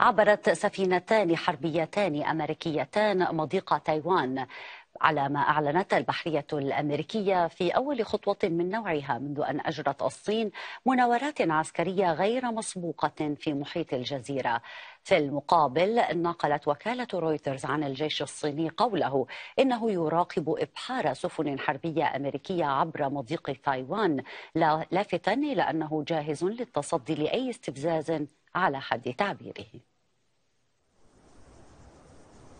عبرت سفينتان حربيتان أمريكيتان مضيق تايوان على ما أعلنت البحرية الأمريكية في أول خطوة من نوعها منذ أن أجرت الصين مناورات عسكرية غير مسبوقة في محيط الجزيرة في المقابل نقلت وكالة رويترز عن الجيش الصيني قوله إنه يراقب إبحار سفن حربية أمريكية عبر مضيق تايوان لافتا إلى أنه جاهز للتصدي لأي استفزاز على حد تعبيره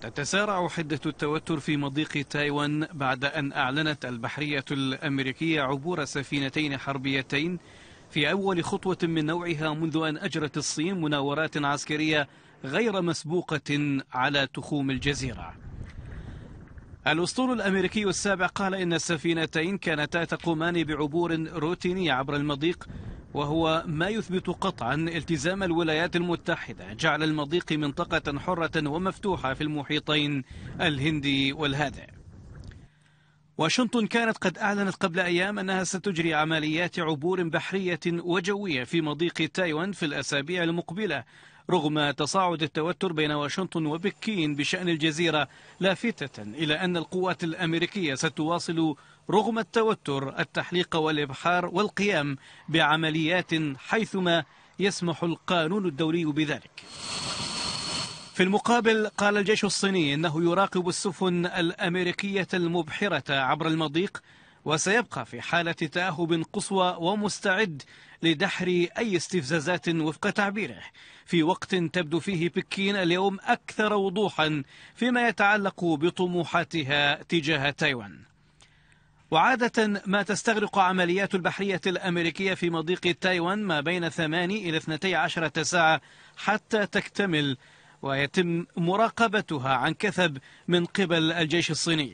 تتسارع حدة التوتر في مضيق تايوان بعد أن أعلنت البحرية الأمريكية عبور سفينتين حربيتين في أول خطوة من نوعها منذ أن أجرت الصين مناورات عسكرية غير مسبوقة على تخوم الجزيرة الأسطول الأمريكي السابع قال إن السفينتين كانتا تقومان بعبور روتيني عبر المضيق وهو ما يثبت قطعا التزام الولايات المتحدة جعل المضيق منطقة حرة ومفتوحة في المحيطين الهندي والهادئ واشنطن كانت قد أعلنت قبل أيام أنها ستجري عمليات عبور بحرية وجوية في مضيق تايوان في الأسابيع المقبلة رغم تصاعد التوتر بين واشنطن وبكين بشأن الجزيرة لافتة إلى أن القوات الأمريكية ستواصل رغم التوتر التحليق والإبحار والقيام بعمليات حيثما يسمح القانون الدولي بذلك في المقابل قال الجيش الصيني أنه يراقب السفن الأمريكية المبحرة عبر المضيق وسيبقى في حالة تأهب قصوى ومستعد لدحر أي استفزازات وفق تعبيره في وقت تبدو فيه بكين اليوم أكثر وضوحا فيما يتعلق بطموحاتها تجاه تايوان وعادة ما تستغرق عمليات البحرية الأمريكية في مضيق تايوان ما بين 8 إلى 12 ساعة حتى تكتمل ويتم مراقبتها عن كثب من قبل الجيش الصيني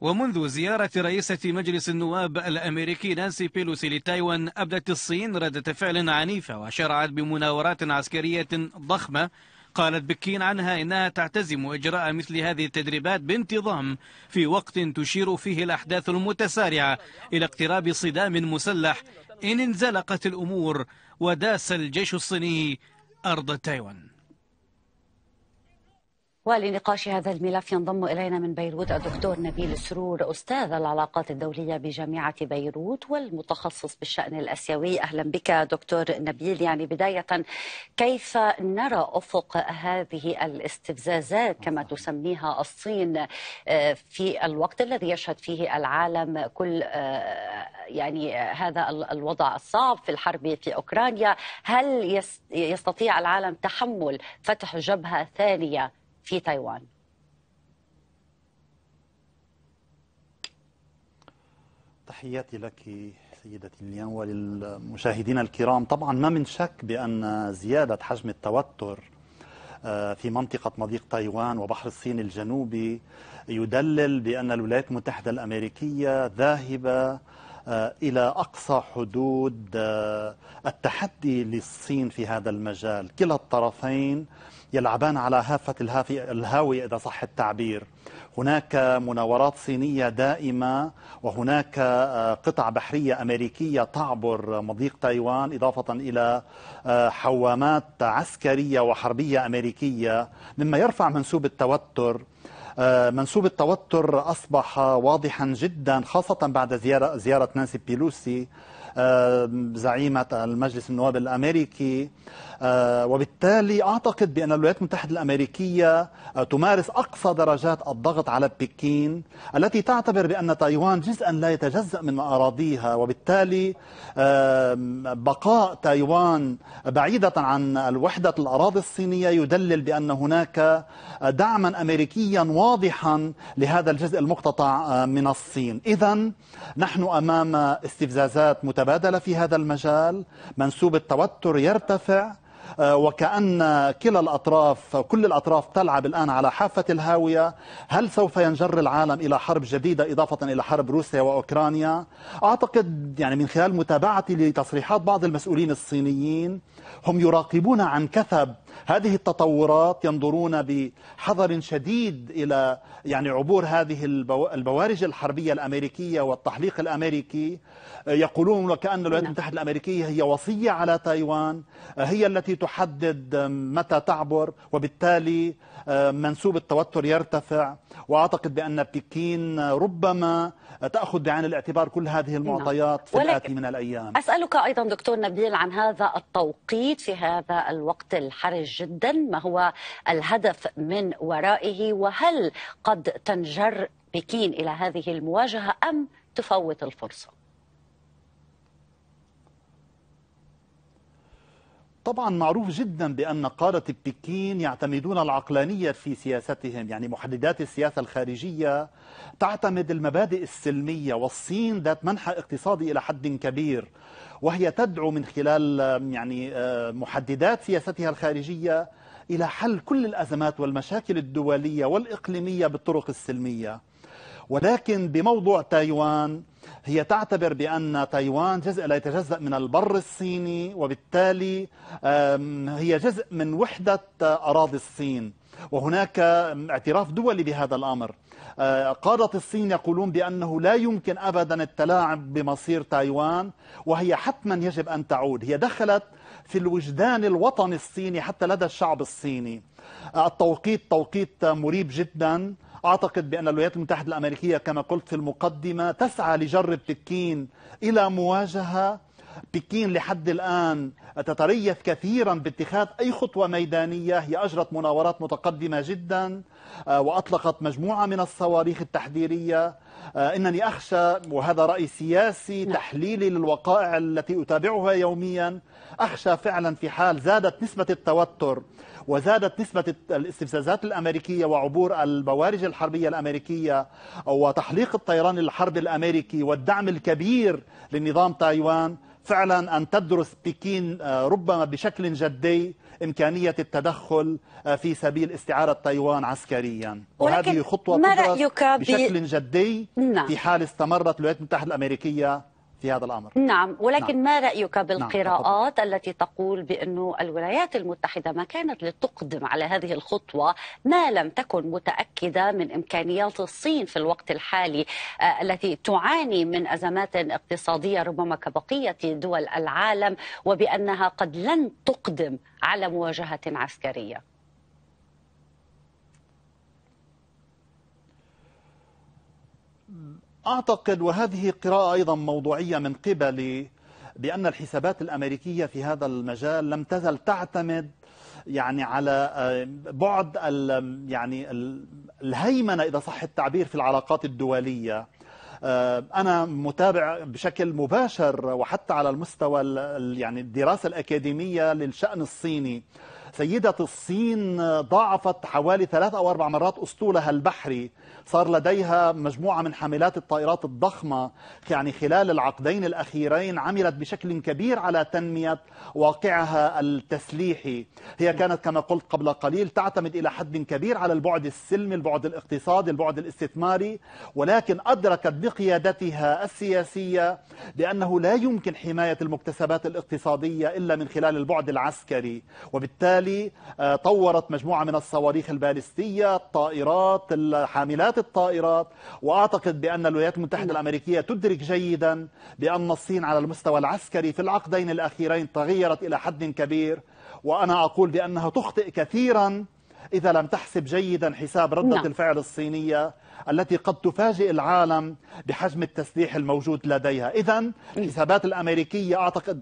ومنذ زيارة رئيسة مجلس النواب الأمريكي نانسي بيلوسي لتايوان أبدت الصين ردة فعل عنيفة وشرعت بمناورات عسكرية ضخمة قالت بكين عنها إنها تعتزم إجراء مثل هذه التدريبات بانتظام في وقت تشير فيه الأحداث المتسارعة إلى اقتراب صدام مسلح إن انزلقت الأمور وداس الجيش الصيني أرض تايوان ولنقاش هذا الملف ينضم إلينا من بيروت الدكتور نبيل سرور أستاذ العلاقات الدولية بجامعة بيروت والمتخصص بالشأن الأسيوي أهلا بك دكتور نبيل يعني بداية كيف نرى أفق هذه الاستفزازات كما تسميها الصين آه، في الوقت الذي يشهد فيه العالم كل آه، يعني آه، هذا الوضع الصعب في الحرب في أوكرانيا هل يستطيع العالم تحمل فتح جبهة ثانية في تايوان تحياتي لك سيدتي ليان وللمشاهدين الكرام طبعا ما من شك بأن زيادة حجم التوتر آه، في منطقة مضيق تايوان وبحر الصين الجنوبي يدلل بأن الولايات المتحدة الأمريكية ذاهبة آه، إلى أقصى حدود آه، التحدي للصين في هذا المجال كلا الطرفين يلعبان على هافة الهاوية إذا صح التعبير هناك مناورات صينية دائمة وهناك آه، قطع بحرية أمريكية تعبر مضيق تايوان إضافة إلى حوامات عسكرية وحربية أمريكية مما يرفع منسوب التوتر آه، منسوب التوتر أصبح واضحا جدا خاصة بعد زيارة, زيارة نانسي بيلوسي آه، زعيمة المجلس النواب الأمريكي آه، وبالتالي أعتقد بأن الولايات المتحدة الأمريكية آه، تمارس أقصى درجات الضغط على بكين التي تعتبر بأن تايوان جزءا لا يتجزأ من أراضيها وبالتالي بقاء تايوان بعيدة عن الوحدة الأراضي الصينية يدلل بأن هناك دعما أمريكيا واضحا لهذا الجزء المقتطع من الصين إذا نحن أمام استفزازات متفاوتة تبادل في هذا المجال منسوب التوتر يرتفع آه، وكأن كلا الأطراف كل الأطراف تلعب الآن على حافة الهاوية هل سوف ينجر العالم إلى حرب جديدة إضافة إلى حرب روسيا وأوكرانيا أعتقد يعني من خلال متابعتي لتصريحات بعض المسؤولين الصينيين هم يراقبون عن كثب هذه التطورات ينظرون بحذر شديد إلى يعني عبور هذه البوارج الحربية الأمريكية والتحليق الأمريكي يقولون وكان الولايات نعم. المتحدة الأمريكية هي وصية على تايوان هي التي تحدد متى تعبر وبالتالي منسوب التوتر يرتفع وأعتقد بأن بكين ربما تأخذ بعين الاعتبار كل هذه نعم. المعطيات في الآتي من الأيام أسألك أيضا دكتور نبيل عن هذا التوقيت في هذا الوقت الحرج محرج جدا ما هو الهدف من ورائه وهل قد تنجر بكين إلى هذه المواجهة أم تفوت الفرصة طبعا معروف جدا بأن قادة بكين يعتمدون العقلانية في سياستهم يعني محددات السياسة الخارجية تعتمد المبادئ السلمية والصين ذات منحى اقتصادي إلى حد كبير وهي تدعو من خلال يعني آه، محددات سياستها الخارجية إلى حل كل الأزمات والمشاكل الدولية والإقليمية بالطرق السلمية ولكن بموضوع تايوان هي تعتبر بأن تايوان جزء لا يتجزأ من البر الصيني وبالتالي هي جزء من وحدة آه، أراضي الصين وهناك اعتراف دولي بهذا الأمر آه، قادة الصين يقولون بأنه لا يمكن أبدا التلاعب بمصير تايوان وهي حتما يجب أن تعود هي دخلت في الوجدان الوطني الصيني حتى لدى الشعب الصيني آه، التوقيت توقيت مريب جدا أعتقد بأن الولايات المتحدة الأمريكية كما قلت في المقدمة تسعى لجر بكين إلى مواجهة بكين لحد الآن تتريث كثيرا باتخاذ أي خطوة ميدانية هي أجرت مناورات متقدمة جدا آه، وأطلقت مجموعة من الصواريخ التحذيرية آه، إنني أخشى وهذا رأي سياسي نعم. تحليلي للوقائع التي أتابعها يوميا أخشى فعلا في حال زادت نسبة التوتر وزادت نسبة الاستفزازات الأمريكية وعبور البوارج الحربية الأمريكية وتحليق الطيران الحرب الأمريكي والدعم الكبير لنظام تايوان فعلا أن تدرس بكين آه، ربما بشكل جدي إمكانية التدخل آه، في سبيل استعارة تايوان عسكريا وهذه خطوة ما رأيك بشكل جدي نعم. في حال استمرت الولايات المتحدة الأمريكية في هذا الأمر نعم ولكن نعم. ما رأيك نعم، بالقراءات نعم. التي تقول بانه الولايات المتحدة ما كانت لتقدم على هذه الخطوة ما لم تكن متأكدة من إمكانيات الصين في الوقت الحالي آه، التي تعاني من أزمات اقتصادية ربما كبقية دول العالم وبأنها قد لن تقدم على مواجهة عسكرية أعتقد وهذه قراءة أيضا موضوعية من قبل بأن الحسابات الأمريكية في هذا المجال لم تزل تعتمد يعني على آه، بعد ال يعني الهيمنة إذا صح التعبير في العلاقات الدولية آه، أنا متابع بشكل مباشر وحتى على المستوى يعني الدراسة الأكاديمية للشأن الصيني سيدة الصين ضاعفت حوالي ثلاث أو أربع مرات أسطولها البحري صار لديها مجموعة من حاملات الطائرات الضخمة يعني خلال العقدين الأخيرين عملت بشكل كبير على تنمية واقعها التسليحي هي كانت كما قلت قبل قليل تعتمد إلى حد كبير على البعد السلمي البعد الاقتصادي البعد الاستثماري ولكن أدركت بقيادتها السياسية بأنه لا يمكن حماية المكتسبات الاقتصادية إلا من خلال البعد العسكري وبالتالي وبالتالي آه، طورت مجموعة من الصواريخ البالستية الطائرات حاملات الطائرات وأعتقد بأن الولايات المتحدة الأمريكية تدرك جيدا بأن الصين على المستوى العسكري في العقدين الأخيرين تغيرت إلى حد كبير وأنا أقول بأنها تخطئ كثيرا إذا لم تحسب جيدا حساب ردة نعم. الفعل الصينية التي قد تفاجئ العالم بحجم التسليح الموجود لديها إذا إيه. الحسابات الأمريكية أعتقد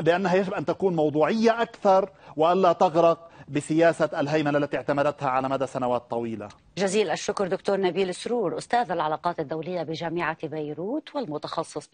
بأنها يجب أن تكون موضوعية أكثر وألا تغرق بسياسة الهيمنة التي اعتمدتها على مدى سنوات طويلة جزيل الشكر دكتور نبيل سرور أستاذ العلاقات الدولية بجامعة بيروت والمتخصص